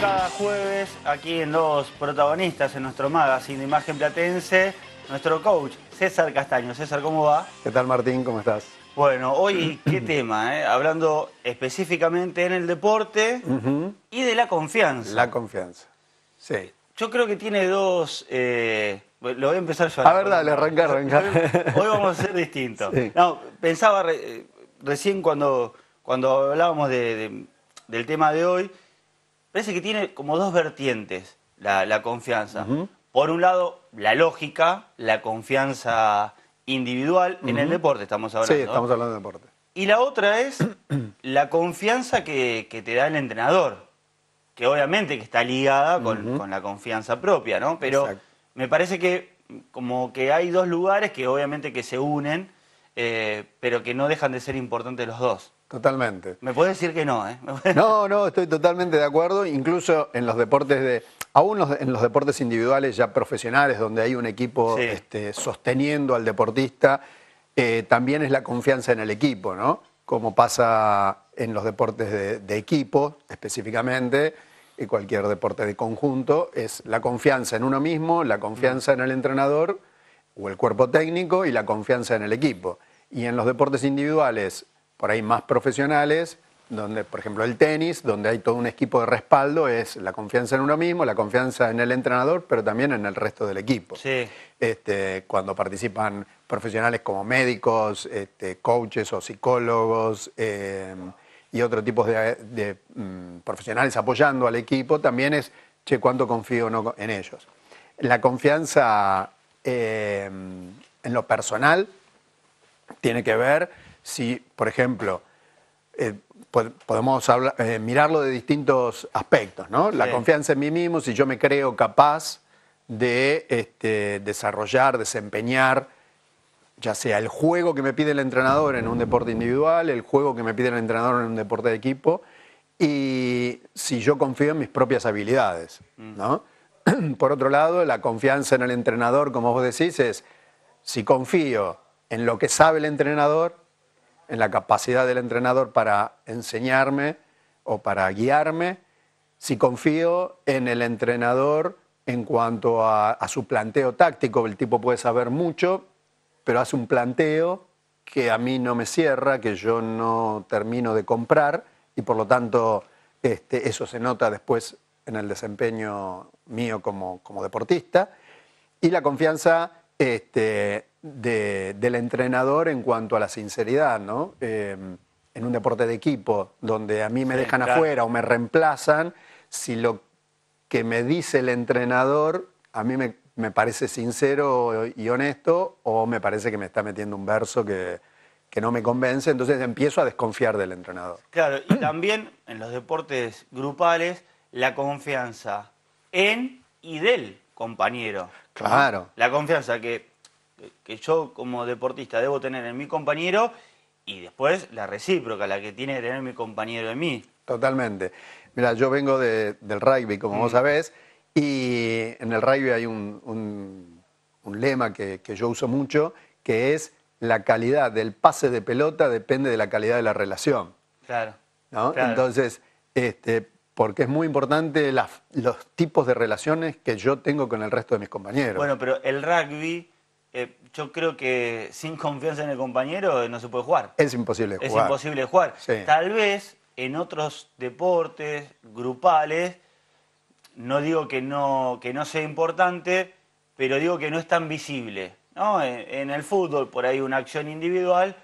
cada jueves aquí en los Protagonistas, en nuestro magazine de imagen platense, nuestro coach César Castaño. César, ¿cómo va? ¿Qué tal Martín? ¿Cómo estás? Bueno, hoy qué tema, ¿eh? hablando específicamente en el deporte y de la confianza. La confianza, sí. Yo creo que tiene dos... Eh, lo voy a empezar yo. A ver, dale, arranca, arranca. Hoy, vamos a ser distintos. pensaba eh, recién cuando, cuando hablábamos del tema de hoy, parece que tiene como dos vertientes la, confianza. Por un lado, la lógica, la confianza individual en el deporte, estamos hablando. Sí, estamos hablando de deporte. Y la otra es la confianza que, te da el entrenador, que obviamente que está ligada con, la confianza propia, ¿no? Pero me parece que como que hay dos lugares que obviamente que se unen, eh, pero que no dejan de ser importantes los dos. Totalmente. Me puede decir que no, ¿eh? No, no, estoy totalmente de acuerdo. Incluso en los deportes de. Aún en los deportes individuales ya profesionales, donde hay un equipo este, sosteniendo al deportista, eh, también es la confianza en el equipo, ¿no? Como pasa en los deportes de, de equipo específicamente, y cualquier deporte de conjunto, es la confianza en uno mismo, la confianza en el entrenador o el cuerpo técnico y la confianza en el equipo. Y en los deportes individuales, por ahí más profesionales, donde, por ejemplo, el tenis, donde hay todo un equipo de respaldo, es la confianza en uno mismo, la confianza en el entrenador, pero también en el resto del equipo. Este, cuando participan profesionales como médicos, este, coaches o psicólogos eh, y otro tipo de, mm, profesionales apoyando al equipo, también es, che, cuánto confío en ellos. La confianza eh, en lo personal tiene que ver si, por ejemplo, eh, podemos eh, mirarlo de distintos aspectos, ¿no? La confianza en mí mismo, si yo me creo capaz de este, desarrollar, desempeñar, ya sea el juego que me pide el entrenador en un deporte individual, el juego que me pide el entrenador en un deporte de equipo, y si yo confío en mis propias habilidades, mm. ¿no? Por otro lado, la confianza en el entrenador, como vos decís, es si confío en lo que sabe el entrenador, en la capacidad del entrenador para enseñarme o para guiarme, si confío en el entrenador en cuanto a, su planteo táctico. El tipo puede saber mucho, pero hace un planteo que a mí no me cierra, que yo no termino de comprar y por lo tanto este, eso se nota después en el desempeño mío como, como deportista. Y la confianza este, del entrenador en cuanto a la sinceridad, ¿no? Em, en un deporte de equipo, donde a mí me dejan afuera o me reemplazan, si lo que me dice el entrenador a mí me, parece sincero y honesto o me parece que me está metiendo un verso que, no me convence, entonces empiezo a desconfiar del entrenador. Claro, y también en los deportes grupales, la confianza en y del compañero. Claro. La confianza que que yo como deportista debo tener en mi compañero y después la recíproca, la que tiene que tener mi compañero en mí. Totalmente. Mira, yo vengo del rugby, como vos mm. sabés, y en el rugby hay un, lema que, yo uso mucho, que es la calidad del pase de pelota depende de la calidad de la relación. Claro. Entonces, este, porque es muy importante los tipos de relaciones que yo tengo con el resto de mis compañeros. Bueno, pero el rugby eh, yo creo que sin confianza en el compañero eh, no se puede jugar. Es imposible jugar. Es imposible jugar. Tal vez en otros deportes grupales, no digo que no, que no sea importante, pero digo que no es tan visible. ¿no? En, el fútbol, por ahí una acción individual,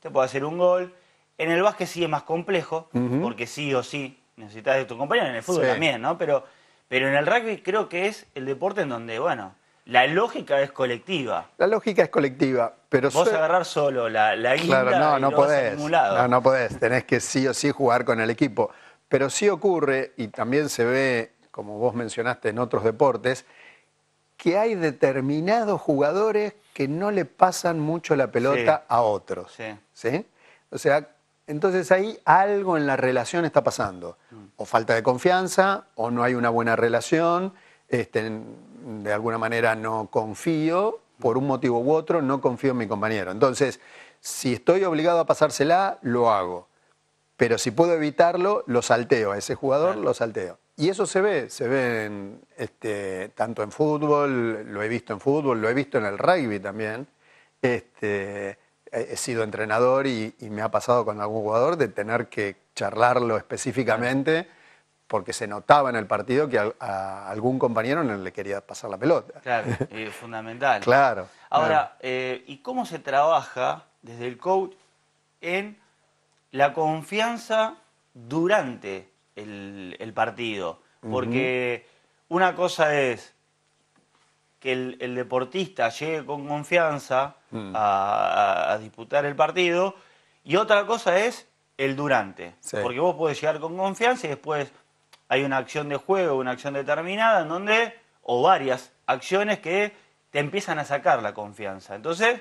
te puede hacer un gol. En el básquet sí es más complejo, porque sí o sí necesitas de tu compañero, en el fútbol también, ¿no? Pero, pero en el rugby creo que es el deporte en donde, bueno, la lógica es colectiva. La lógica es colectiva, pero... Vos agarrar solo la, la guinda no, no podés. No, no podés. Tenés que sí o sí jugar con el equipo. Pero sí ocurre, y también se ve, como vos mencionaste, en otros deportes, que hay determinados jugadores que no le pasan mucho la pelota a otros. Sí. O sea, entonces ahí algo en la relación está pasando. Mm. O falta de confianza, o no hay una buena relación. Este, de alguna manera no confío, por un motivo u otro, no confío en mi compañero. Entonces, si estoy obligado a pasársela, lo hago. Pero si puedo evitarlo, lo salteo. A ese jugador lo salteo. Y eso se ve, se ve este, tanto en fútbol, lo he visto en fútbol, lo he visto en el rugby también. Este, he sido entrenador y, me ha pasado con algún jugador de tener que charlarlo específicamente porque se notaba en el partido que a, algún compañero no le quería pasar la pelota. Claro, es fundamental. Claro. Ahora, eh, ¿y cómo se trabaja desde el coach en la confianza durante el, partido? Porque una cosa es que el, deportista llegue con confianza mm. a, disputar el partido y otra cosa es el durante. Porque vos podés llegar con confianza y después hay una acción de juego, una acción determinada, en donde, o varias acciones que te empiezan a sacar la confianza. Entonces,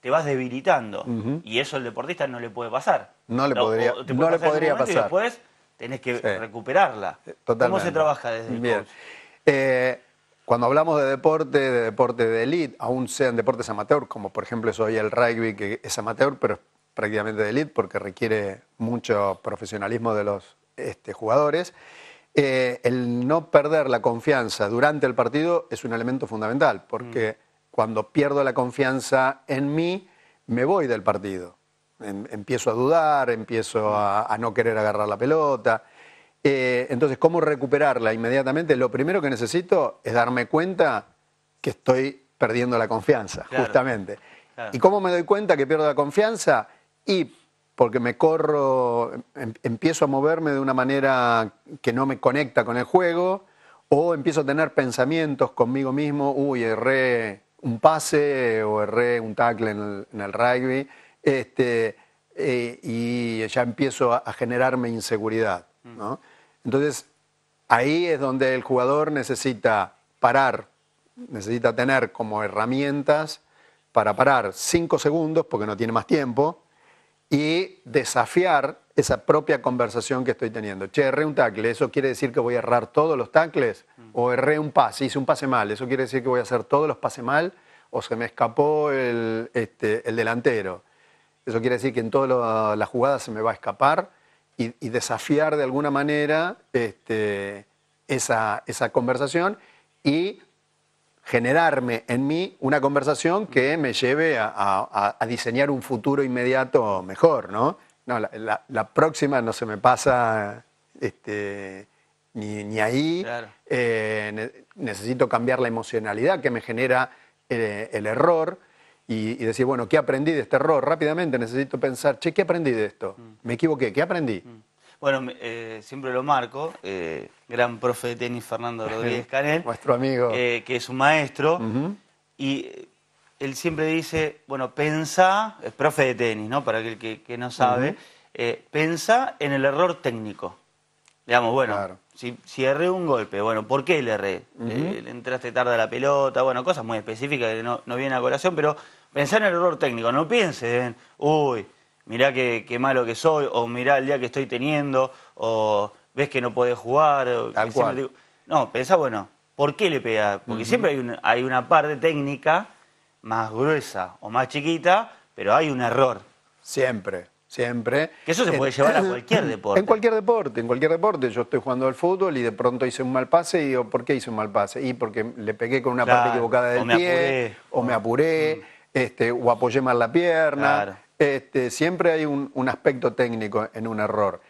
te vas debilitando. Y eso al deportista no le puede pasar. No le podría, pasar. Y después tenés que recuperarla. Eh, ¿Cómo se trabaja desde el eh, cuando hablamos de deporte, de deporte de elite, aún sean deportes amateur, como por ejemplo soy el rugby, que es amateur, pero es prácticamente de élite... porque requiere mucho profesionalismo de los este, jugadores. Eh, el no perder la confianza durante el partido es un elemento fundamental, porque mm. cuando pierdo la confianza en mí, me voy del partido. Em, empiezo a dudar, empiezo mm. a, no querer agarrar la pelota. Eh, entonces, ¿cómo recuperarla inmediatamente? Lo primero que necesito es darme cuenta que estoy perdiendo la confianza, justamente. ¿Y cómo me doy cuenta que pierdo la confianza? Y porque me corro, em, empiezo a moverme de una manera que no me conecta con el juego, o empiezo a tener pensamientos conmigo mismo, uy, erré un pase o erré un tackle en el, rugby, este, eh, y ya empiezo a, generarme inseguridad. Mm. ¿no? Entonces, ahí es donde el jugador necesita parar, necesita tener como herramientas para parar cinco segundos, porque no tiene más tiempo, y desafiar esa propia conversación que estoy teniendo. Che, erré un tackle, ¿eso quiere decir que voy a errar todos los tackles? Mm. O erré un pase, hice un pase mal, ¿eso quiere decir que voy a hacer todos los pases mal? O se me escapó el, este, delantero. Eso quiere decir que en todas las jugadas se me va a escapar y, desafiar de alguna manera este, esa, esa conversación y generarme en mí una conversación que me lleve a, diseñar un futuro inmediato mejor, la, próxima no se me pasa este, ni, ahí. Eh, necesito cambiar la emocionalidad que me genera eh, el, error y, decir, bueno, ¿qué aprendí de este error? Rápidamente necesito pensar, che, ¿qué aprendí de esto? Mm. Me equivoqué, ¿qué aprendí? Mm. Bueno, eh, siempre lo marco, eh, gran profe de tenis Fernando Rodríguez Canel. Nuestro amigo. Eh, que es un maestro. Y él siempre dice, bueno, pensa, es profe de tenis, ¿no? Para aquel que, no sabe, pensa en el error técnico. Digamos, bueno, si, erré un golpe, bueno, ¿por qué le erré? entraste tarde a la pelota, bueno, cosas muy específicas que no, no vienen a colación, pero pensá en el error técnico, no pienses en, uy, mirá qué, malo que soy, o mirá el día que estoy teniendo, o ves que no podés jugar. Tal No, pensá, bueno, ¿por qué le pega? Porque siempre hay, hay una parte técnica más gruesa o más chiquita, pero hay un error. Siempre, siempre. Que eso se puede eh, llevar a cualquier deporte. En cualquier deporte, en cualquier deporte. Yo estoy jugando al fútbol y de pronto hice un mal pase y digo, ¿por qué hice un mal pase? Y porque le pegué con una parte equivocada del pie, o, me apuré, mm. este, o apoyé mal la pierna. Claro. Este, siempre hay un, aspecto técnico en un error.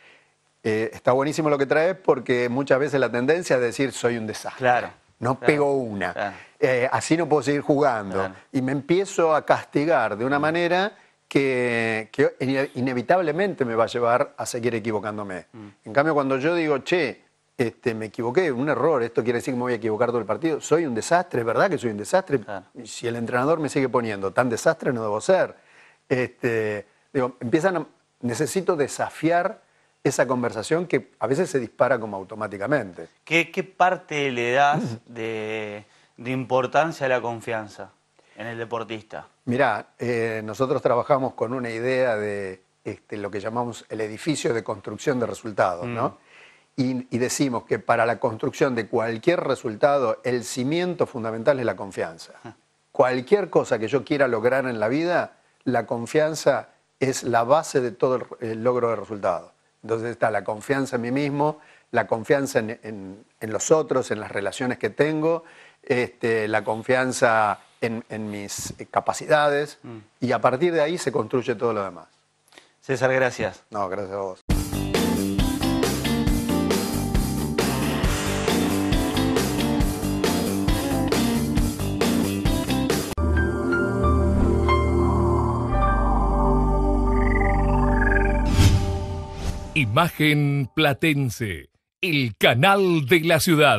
Eh, está buenísimo lo que traes porque muchas veces la tendencia es decir soy un desastre. Claro. No pego una. Eh, así no puedo seguir jugando. Y me empiezo a castigar de una mm. manera que, inevitablemente me va a llevar a seguir equivocándome. Mm. En cambio, cuando yo digo, che, este, me equivoqué, un error, esto quiere decir que me voy a equivocar todo el partido, soy un desastre, es verdad que soy un desastre. Si el entrenador me sigue poniendo, tan desastre no debo ser. Este, empiezan a, necesito desafiar esa conversación que a veces se dispara como automáticamente. ¿Qué, parte le das de, importancia a la confianza en el deportista? Mirá, eh, nosotros trabajamos con una idea de este, lo que llamamos el edificio de construcción de resultados, ¿no? Mm. y, decimos que para la construcción de cualquier resultado el cimiento fundamental es la confianza. Cualquier cosa que yo quiera lograr en la vida, la confianza es la base de todo el, logro de resultados. Entonces está la confianza en mí mismo, la confianza en, en, los otros, en las relaciones que tengo, este, la confianza en, mis eh, capacidades mm. y a partir de ahí se construye todo lo demás. César, gracias. No, gracias a vos. Imagen Platense, el canal de la ciudad.